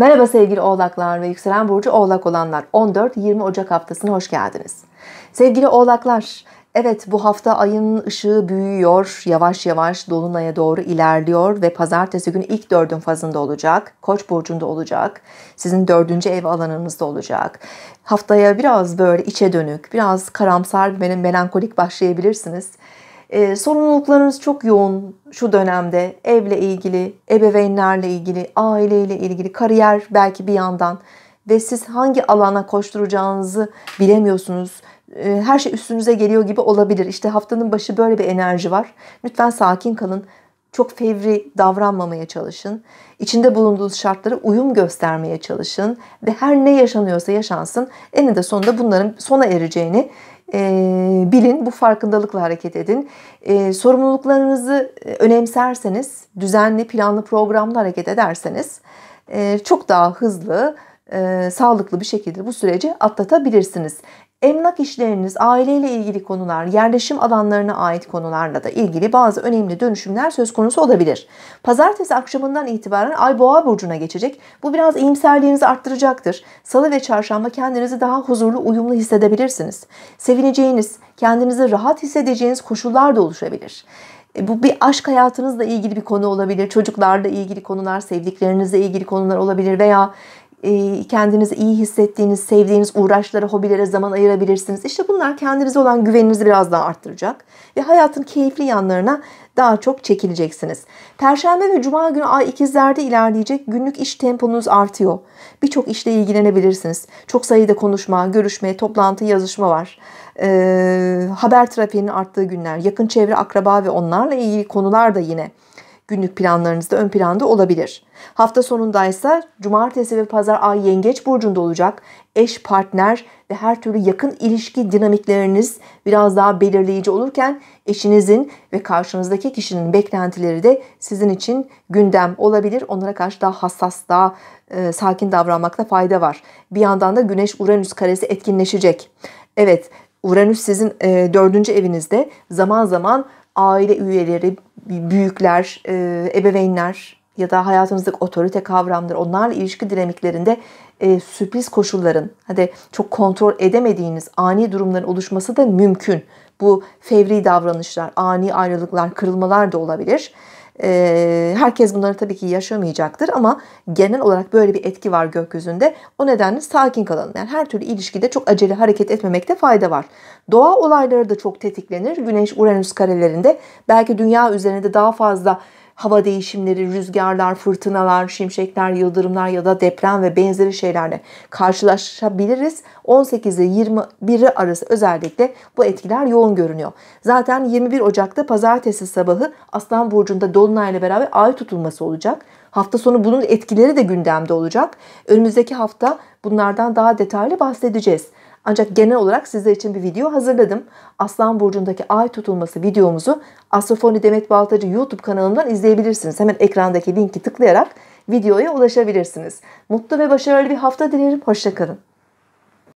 Merhaba sevgili oğlaklar ve yükselen burcu oğlak olanlar. 14-20 Ocak haftasına hoş geldiniz. Sevgili oğlaklar, evet bu hafta ayın ışığı büyüyor, yavaş yavaş dolunaya doğru ilerliyor ve pazartesi günü ilk dördün fazında olacak. Koç burcunda olacak, sizin dördüncü ev alanınızda olacak. Haftaya biraz böyle içe dönük, biraz karamsar, benim melankolik başlayabilirsiniz. E, ee, sorumluluklarınız çok yoğun şu dönemde. Evle ilgili, ebeveynlerle ilgili, aileyle ilgili, kariyer belki bir yandan ve siz hangi alana koşturacağınızı bilemiyorsunuz. E, her şey üstünüze geliyor gibi olabilir. İşte haftanın başı böyle bir enerji var. Lütfen sakin kalın. Çok fevri davranmamaya çalışın. İçinde bulunduğunuz şartlara uyum göstermeye çalışın ve her ne yaşanıyorsa yaşansın eninde sonunda bunların sona ereceğini e, bilin, bu farkındalıkla hareket edin. Ee, e, sorumluluklarınızı önemserseniz, düzenli, planlı, programlı hareket ederseniz e, çok daha hızlı, e, sağlıklı bir şekilde bu süreci atlatabilirsiniz. Emlak işleriniz, aileyle ilgili konular, yerleşim alanlarına ait konularla da ilgili bazı önemli dönüşümler söz konusu olabilir. Pazartesi akşamından itibaren Ay Boğa burcuna geçecek. Bu biraz iyimserliğinizi arttıracaktır. Salı ve çarşamba kendinizi daha huzurlu, uyumlu hissedebilirsiniz. Sevineceğiniz, kendinizi rahat hissedeceğiniz koşullar da oluşabilir. E, bu bir aşk hayatınızla ilgili bir konu olabilir, çocuklarla ilgili konular, sevdiklerinizle ilgili konular olabilir veya ee, kendinizi iyi hissettiğiniz, sevdiğiniz uğraşlara, hobilere zaman ayırabilirsiniz. İşte bunlar kendinize olan güveninizi biraz daha arttıracak ve hayatın keyifli yanlarına daha çok çekileceksiniz. Perşembe ve cuma günü ay ikizlerde ilerleyecek günlük iş temponuz artıyor. Birçok işle ilgilenebilirsiniz. Çok sayıda konuşma, görüşme, toplantı, yazışma var. Ee, haber trafiğinin arttığı günler, yakın çevre, akraba ve onlarla ilgili konular da yine günlük planlarınızda ön planda olabilir. Hafta sonunda ise cumartesi ve pazar ay yengeç burcunda olacak. Eş, partner ve her türlü yakın ilişki dinamikleriniz biraz daha belirleyici olurken eşinizin ve karşınızdaki kişinin beklentileri de sizin için gündem olabilir. Onlara karşı daha hassas, daha e, sakin davranmakta fayda var. Bir yandan da Güneş-Uranüs karesi etkinleşecek. Evet, Uranüs sizin e, dördüncü evinizde zaman zaman aile üyeleri, büyükler, e, ebeveynler ya da hayatımızdaki otorite kavramları onlarla ilişki dinamiklerinde e, sürpriz koşulların hadi çok kontrol edemediğiniz ani durumların oluşması da mümkün. Bu fevri davranışlar, ani ayrılıklar, kırılmalar da olabilir. E, herkes bunları tabii ki yaşamayacaktır ama genel olarak böyle bir etki var gökyüzünde. O nedenle sakin kalın. Yani her türlü ilişkide çok acele hareket etmemekte fayda var. Doğa olayları da çok tetiklenir. Güneş Uranüs karelerinde belki dünya üzerinde daha fazla hava değişimleri, rüzgarlar, fırtınalar, şimşekler, yıldırımlar ya da deprem ve benzeri şeylerle karşılaşabiliriz. 18 ile 21 arası özellikle bu etkiler yoğun görünüyor. Zaten 21 Ocak'ta pazartesi sabahı Aslan Burcu'nda Dolunay'la beraber ay tutulması olacak. Hafta sonu bunun etkileri de gündemde olacak. Önümüzdeki hafta bunlardan daha detaylı bahsedeceğiz. Ancak genel olarak sizler için bir video hazırladım. Aslan Burcu'ndaki ay tutulması videomuzu Astrofoni Demet Baltacı YouTube kanalından izleyebilirsiniz. Hemen ekrandaki linki tıklayarak videoya ulaşabilirsiniz. Mutlu ve başarılı bir hafta dilerim. Hoşçakalın.